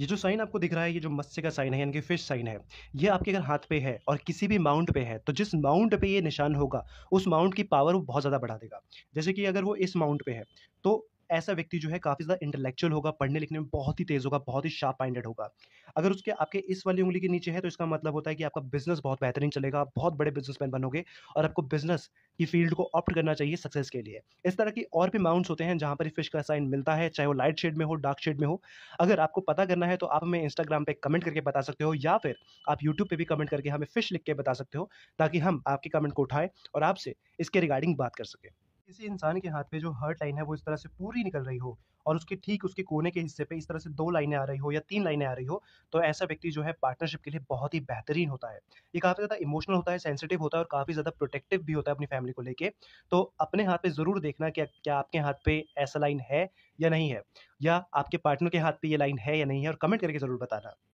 ये जो साइन आपको दिख रहा है ये जो मत्स्य का साइन है यानी कि फिश साइन है ये आपके अगर हाथ पे है और किसी भी माउंट पे है तो जिस माउंट पे ये निशान होगा उस माउंट की पावर वो बहुत ज़्यादा बढ़ा देगा जैसे कि अगर वो इस माउंट पे है तो ऐसा व्यक्ति जो है काफ़ी ज़्यादा इंटेलेक्चुअल होगा पढ़ने लिखने में बहुत ही तेज़ होगा बहुत ही शार्प माइंडेड होगा अगर उसके आपके इस वाली उंगली के नीचे है तो इसका मतलब होता है कि आपका बिजनेस बहुत बेहतरीन चलेगा आप बहुत बड़े बिजनेसमैन बनोगे और आपको बिजनेस की फील्ड को ऑप्ट करना चाहिए सक्सेस के लिए इस तरह की और भी माउंट्स होते हैं जहाँ पर फिश का साइन मिलता है चाहे वो लाइट शेड में हो डार्क शेड में हो अगर आपको पता करना है तो आप हमें इंस्टाग्राम पर कमेंट करके बता सकते हो या फिर आप यूट्यूब पर भी कमेंट करके हमें फिश लिख के बता सकते हो ताकि हम आपके कमेंट को उठाएं और आपसे इसके रिगार्डिंग बात कर सकें किसी इंसान के हाथ पे जो हर्ट लाइन है वो इस तरह से पूरी निकल रही हो और उसके ठीक उसके कोने के हिस्से पे इस तरह से दो लाइनें आ रही हो या तीन लाइनें आ रही हो तो ऐसा व्यक्ति जो है पार्टनरशिप के लिए बहुत ही बेहतरीन होता है ये काफ़ी ज़्यादा इमोशनल होता है सेंसिटिव होता है और काफ़ी ज़्यादा प्रोटेक्टिव भी होता है अपनी फैमिली को लेकर तो अपने हाथ पे ज़रूर देखना कि क्या आपके हाथ पे ऐसा लाइन है या नहीं है या आपके पार्टनर के हाथ पे ये लाइन है या नहीं है और कमेंट करके ज़रूर बताना